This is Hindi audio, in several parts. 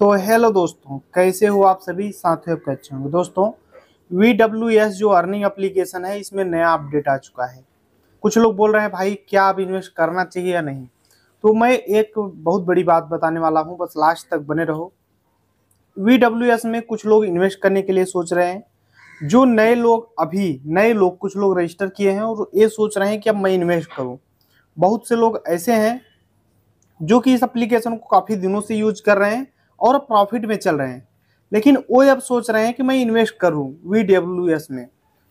तो हेलो दोस्तों कैसे हो आप सभी साथियों आपके अच्छे होंगे दोस्तों वी डब्ल्यू एस जो अर्निंग एप्लीकेशन है इसमें नया अपडेट आ चुका है कुछ लोग बोल रहे हैं भाई क्या आप इन्वेस्ट करना चाहिए या नहीं तो मैं एक बहुत बड़ी बात बताने वाला हूँ बस लास्ट तक बने रहो वी डब्ल्यू एस में कुछ लोग इन्वेस्ट करने के लिए सोच रहे हैं जो नए लोग अभी नए लोग कुछ लोग रजिस्टर किए हैं और ये सोच रहे हैं कि अब मैं इन्वेस्ट करूँ बहुत से लोग ऐसे हैं जो कि इस अप्लीकेशन को काफ़ी दिनों से यूज कर रहे हैं और प्रॉफिट में चल रहे हैं लेकिन वो अब सोच रहे हैं कि मैं इन्वेस्ट करूँ वी में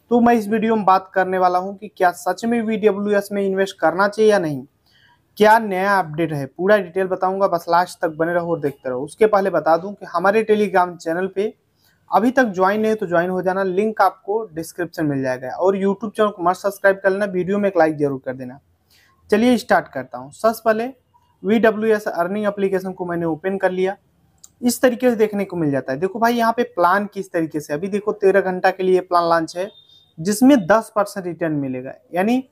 तो मैं इस वीडियो में बात करने वाला हूँ कि क्या सच में वी में इन्वेस्ट करना चाहिए या नहीं क्या नया अपडेट है पूरा डिटेल बताऊंगा बस लास्ट तक बने रहो और देखते रहो उसके पहले बता दूं कि हमारे टेलीग्राम चैनल पे अभी तक ज्वाइन नहीं तो ज्वाइन हो जाना लिंक आपको डिस्क्रिप्शन मिल जाएगा और यूट्यूब चैनल को मत सब्सक्राइब कर लेना वीडियो में एक लाइक जरूर कर देना चलिए स्टार्ट करता हूँ सबसे पहले वी अर्निंग एप्लीकेशन को मैंने ओपन कर लिया इस तरीके से देखने को मिल जाता है देखो भाई यहाँ पे प्लान किस तरीके से अभी देखो तेरह घंटा के लिए प्लान लॉन्च है जिसमें दस परसेंट रिटर्न मिलेगा यानी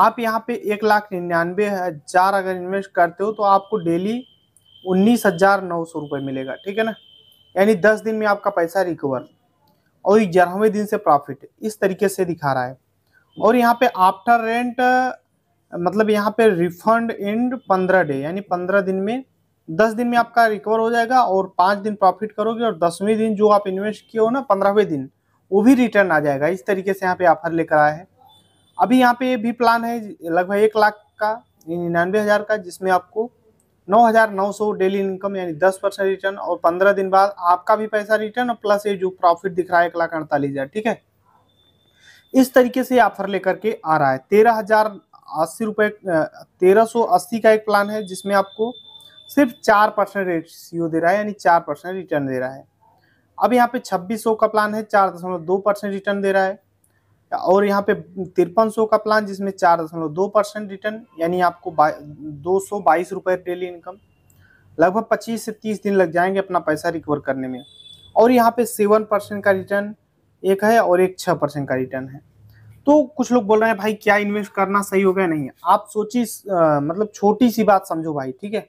आप यहाँ पे एक लाख निन्यानवे हजार अगर इन्वेस्ट करते हो तो आपको डेली उन्नीस हजार नौ सौ रुपये मिलेगा ठीक है ना यानी दस दिन में आपका पैसा रिकवर और ग्यारहवें दिन से प्रॉफिट इस तरीके से दिखा रहा है और यहाँ पे आफ्टर रेंट मतलब यहाँ पे रिफंड एंड पंद्रह डे यानी पंद्रह दिन में दस दिन में आपका रिकवर हो जाएगा और पाँच दिन प्रॉफिट करोगे और दसवें दिन जो आप इन्वेस्ट किए हो ना पंद्रहवें दिन वो भी रिटर्न आ जाएगा इस तरीके से यहाँ पे ऑफर लेकर आया है अभी यहाँ पे भी प्लान है लगभग एक लाख का निन्यानवे हज़ार का जिसमें आपको नौ हज़ार नौ सौ डेली इनकम यानी दस परसेंट रिटर्न और पंद्रह दिन बाद आपका भी पैसा रिटर्न और प्लस ये जो प्रॉफिट दिख रहा है एक लाख अड़तालीस हज़ार ठीक है इस तरीके से ऑफर लेकर के आ रहा है तेरह हज़ार अस्सी रुपये तेरह सौ अस्सी का एक प्लान है जिसमें आपको सिर्फ चार परसेंट रेशियो दे रहा है यानी चार परसेंट रिटर्न दे रहा है अब यहाँ पे छब्बीस सौ का प्लान है चार दशमलव दो परसेंट रिटर्न दे रहा है और यहाँ पे तिरपन सौ का प्लान जिसमें चार दशमलव दो परसेंट रिटर्न यानी आपको दो सौ बाईस रुपये डेली इनकम लगभग पच्चीस से तीस दिन लग जाएंगे अपना पैसा रिकवर करने में और यहाँ पे सेवन परसेंट का रिटर्न एक है और एक छः परसेंट का रिटर्न है तो कुछ लोग बोल रहे हैं भाई क्या इन्वेस्ट करना सही होगा नहीं आप सोचिए मतलब छोटी सी बात समझो भाई ठीक है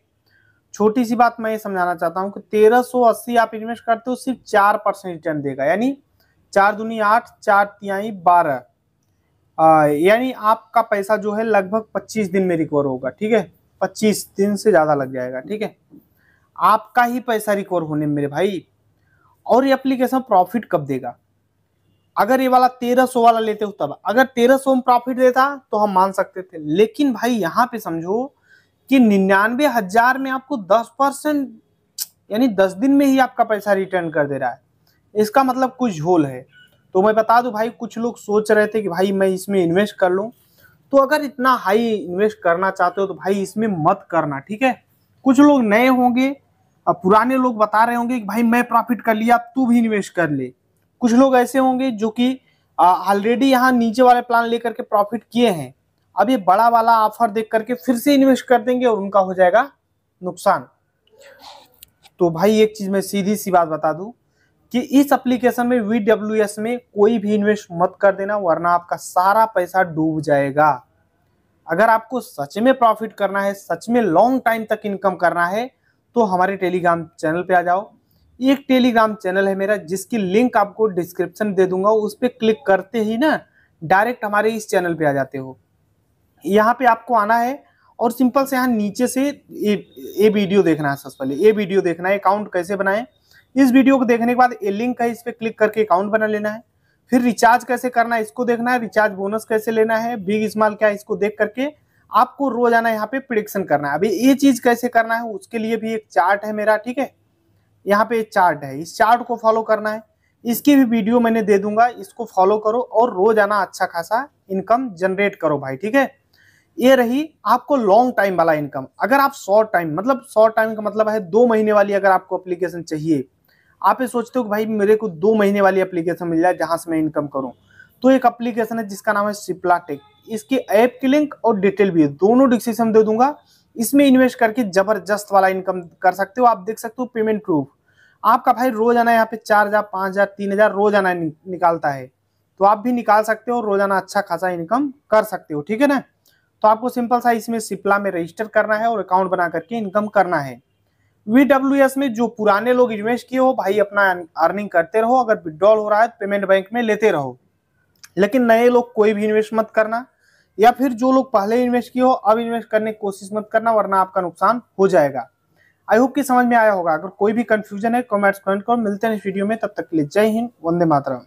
छोटी सी बात मैं ये समझाना चाहता हूँ कि 1380 आप इन्वेस्ट करते हो सिर्फ चार परसेंट रिटर्न देगा यानी चार दुनिया आठ चार तिहाई बारह यानी आपका पैसा जो है लगभग 25 दिन में रिकवर होगा ठीक है 25 दिन से ज़्यादा लग जाएगा ठीक है आपका ही पैसा रिकवर होने में मेरे भाई और ये अप्लीकेशन प्रॉफिट कब देगा अगर ये वाला तेरह सो वाला लेते हो तब अगर तेरह सो में प्रॉफिट देता तो हम मान सकते थे लेकिन भाई यहाँ पे समझो कि निन्यानवे हजार में आपको दस परसेंट यानी दस दिन में ही आपका पैसा रिटर्न कर दे रहा है इसका मतलब कुछ झोल है तो मैं बता दूं भाई कुछ लोग सोच रहे थे कि भाई मैं इसमें इन्वेस्ट कर लूँ तो अगर इतना हाई इन्वेस्ट करना चाहते हो तो भाई इसमें मत करना ठीक है कुछ लोग नए होंगे और पुराने लोग बता रहे होंगे कि भाई मैं प्रॉफिट कर लिया तू भी इन्वेस्ट कर ले कुछ लोग ऐसे होंगे जो कि ऑलरेडी यहाँ नीचे वाले प्लान लेकर के प्रॉफिट किए हैं अब ये बड़ा वाला ऑफर देख करके फिर से इन्वेस्ट कर देंगे और उनका हो जाएगा नुकसान तो भाई एक चीज मैं सीधी सी बात बता दू कि इस एप्लीकेशन में वी में कोई भी इन्वेस्ट मत कर देना वरना आपका सारा पैसा डूब जाएगा अगर आपको सच में प्रॉफिट करना है सच में लॉन्ग टाइम तक इनकम करना है तो हमारे टेलीग्राम चैनल पे आ जाओ एक टेलीग्राम चैनल है मेरा जिसकी लिंक आपको डिस्क्रिप्शन दे दूंगा उस पर क्लिक करते ही ना डायरेक्ट हमारे इस चैनल पे आ जाते हो यहाँ पे आपको आना है और सिंपल से यहाँ नीचे से ए, ए वीडियो देखना है सबसे पहले ए वीडियो देखना है अकाउंट कैसे बनाएं इस वीडियो को देखने के बाद ए लिंक है इस पर क्लिक करके अकाउंट बना लेना है फिर रिचार्ज कैसे करना है इसको देखना है रिचार्ज बोनस कैसे लेना है बिग स्मॉल क्या है इसको देख करके आपको रोज आना यहाँ पे प्रिडिक्शन करना है अभी ये चीज कैसे करना है उसके लिए भी एक चार्ट है मेरा ठीक है यहाँ पे एक चार्ट है इस चार्ट को फॉलो करना है इसकी भी वीडियो मैंने दे दूंगा इसको फॉलो करो और रोज आना अच्छा खासा इनकम जनरेट करो भाई ठीक है ये रही आपको लॉन्ग टाइम वाला इनकम अगर आप शॉर्ट टाइम मतलब शॉर्ट टाइम का मतलब है दो महीने वाली अगर आपको अप्लीकेशन चाहिए आप ये सोचते हो कि भाई मेरे को दो महीने वाली अप्लीकेशन मिल जाए जहाँ से मैं इनकम करूँ तो एक अप्लीकेशन है जिसका नाम है सिप्ला टेक इसके ऐप की लिंक और डिटेल भी है दोनों डिस्क्रिप्शन दे दूंगा इसमें इन्वेस्ट करके जबरदस्त वाला इनकम कर सकते हो आप देख सकते हो पेमेंट प्रूफ आपका भाई रोजाना यहाँ पे चार हजार पांच हजार तीन हजार रोजाना निकालता है तो आप भी निकाल सकते हो रोजाना अच्छा खासा इनकम कर सकते हो ठीक है ना तो आपको सिंपल सा इसमें सिप्ला में रजिस्टर करना है और अकाउंट बना करके इनकम करना है वी में जो पुराने लोग इन्वेस्ट किए हो भाई अपना अर्निंग करते रहो अगर विड्रॉल हो रहा है तो पेमेंट बैंक में लेते रहो लेकिन नए लोग कोई भी इन्वेस्ट मत करना या फिर जो लोग पहले इन्वेस्ट किए हो अब इन्वेस्ट करने की कोशिश मत करना वरना आपका नुकसान हो जाएगा आई होप की समझ में आया होगा अगर कोई भी कंफ्यूजन है कॉमेंट्स कमेंट करो मिलते हैं इस वीडियो में तब तक के लिए जय हिंद वंदे मातरम